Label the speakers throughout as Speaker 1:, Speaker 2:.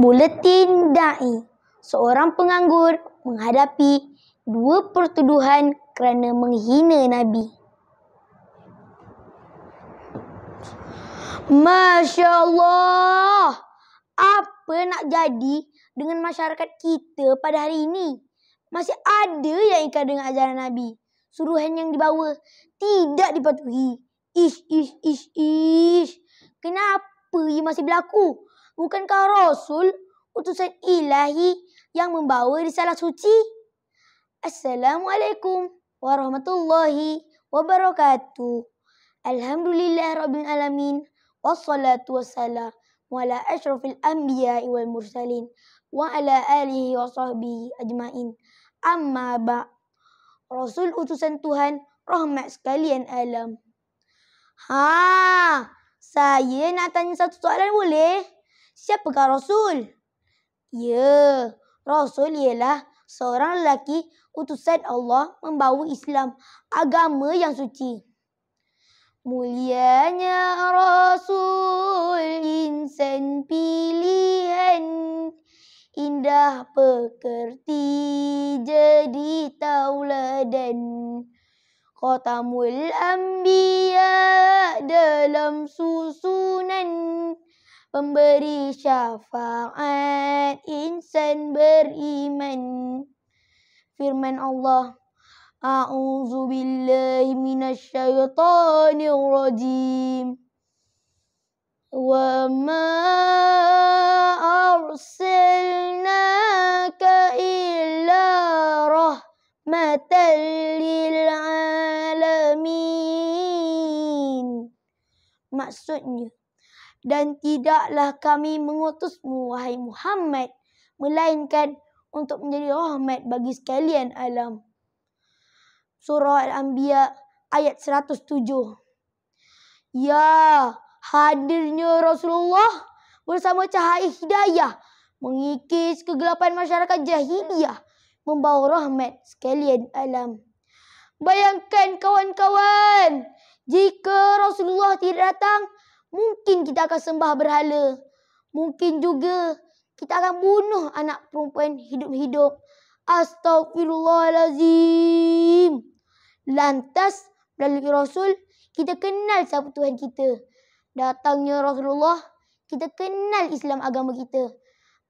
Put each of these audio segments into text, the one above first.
Speaker 1: Buletin Da'i Seorang penganggur menghadapi dua pertuduhan kerana menghina Nabi. Masya Allah! Apa nak jadi dengan masyarakat kita pada hari ini? Masih ada yang ikat dengan ajaran Nabi. Suruhan yang dibawa tidak dipatuhi. Ish, ish, ish, ish. Kenapa ia masih berlaku? Bukankah Rasul utusan ilahi yang membawa risalah suci? Assalamualaikum warahmatullahi wabarakatuh. Alhamdulillah Rabbil Alamin. Wassalatu wassalam. Wa ala ashrafil anbiya wal mursalin. Wa ala alihi wa sahbihi ajma'in. Amma ba' Rasul utusan Tuhan rahmat sekalian alam. Ha, saya nak tanya satu soalan boleh? Siapakah Rasul? Ya, Rasul ialah seorang lelaki utusan Allah membawa Islam, agama yang suci. Mulianya Rasul insan pilihan Indah pekerti jadi tauladan Khotamul Ambiya dalam susu pemberi syafaat insan beriman firman Allah a'udzu billahi minasy syaithanir rajim wa ma arsalnaka illa rahmatan lil alamin maksudnya dan tidaklah kami mengutusmu wahai Muhammad melainkan untuk menjadi rahmat bagi sekalian alam. Surah Al-Anbiya ayat 107. Ya, hadirnya Rasulullah bersama cahaya hidayah mengikis kegelapan masyarakat jahiliyah membawa rahmat sekalian alam. Bayangkan kawan-kawan, jika Rasulullah tidak datang, Mungkin kita akan sembah berhala. Mungkin juga kita akan bunuh anak perempuan hidup-hidup. Astagfirullahalazim. Lantas melalui Rasul, kita kenal siapa Tuhan kita. Datangnya Rasulullah, kita kenal Islam agama kita.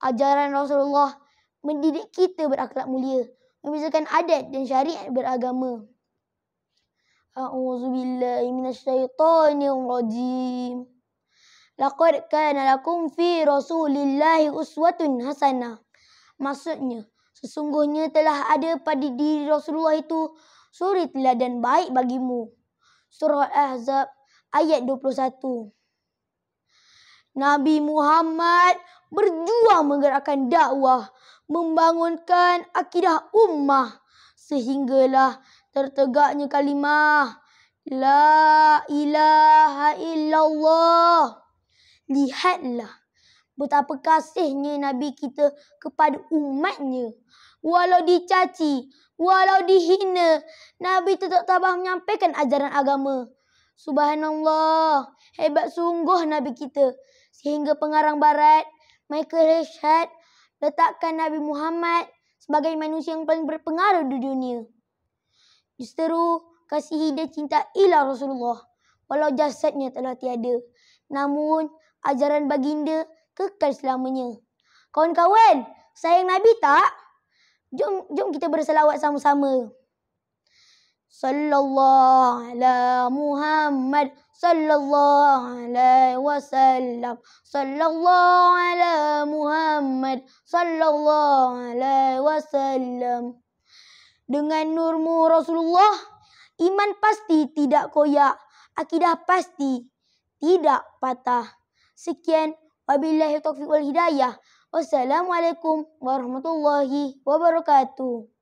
Speaker 1: Ajaran Rasulullah mendidik kita berakhlak mulia. Memisahkan adat dan syariat beragama. A'udzu billahi minasyaitonir rajim. Laqad kana lakum fi rasulillahi uswatun hasanah. Maksudnya, sesungguhnya telah ada pada diri Rasulullah itu suri dan baik bagimu. Surah Ahzab ayat 21. Nabi Muhammad berjuang menggerakkan dakwah, membangunkan akidah ummah sehinggalah tertegaknya kalimah La ilaha illallah Lihatlah betapa kasihnya Nabi kita kepada umatnya Walau dicaci, walau dihina Nabi tetap tabah menyampaikan ajaran agama Subhanallah, hebat sungguh Nabi kita Sehingga pengarang barat, Michael Rashad Letakkan Nabi Muhammad sebagai manusia yang paling berpengaruh di dunia Justeru kasihi dan cinta ila Rasulullah walau jasadnya telah tiada. Namun ajaran baginda kekal selamanya. Kawan-kawan, sayang Nabi tak? Jom jom kita bersalawat sama-sama. Sallallahu ala Muhammad sallallahu alaihi wasallam sallallahu ala Muhammad sallallahu alaihi wasallam dengan nurmu Rasulullah, iman pasti tidak koyak, akidah pasti tidak patah. Sekian, wabillahi taufiq wal hidayah. Wassalamualaikum warahmatullahi wabarakatuh.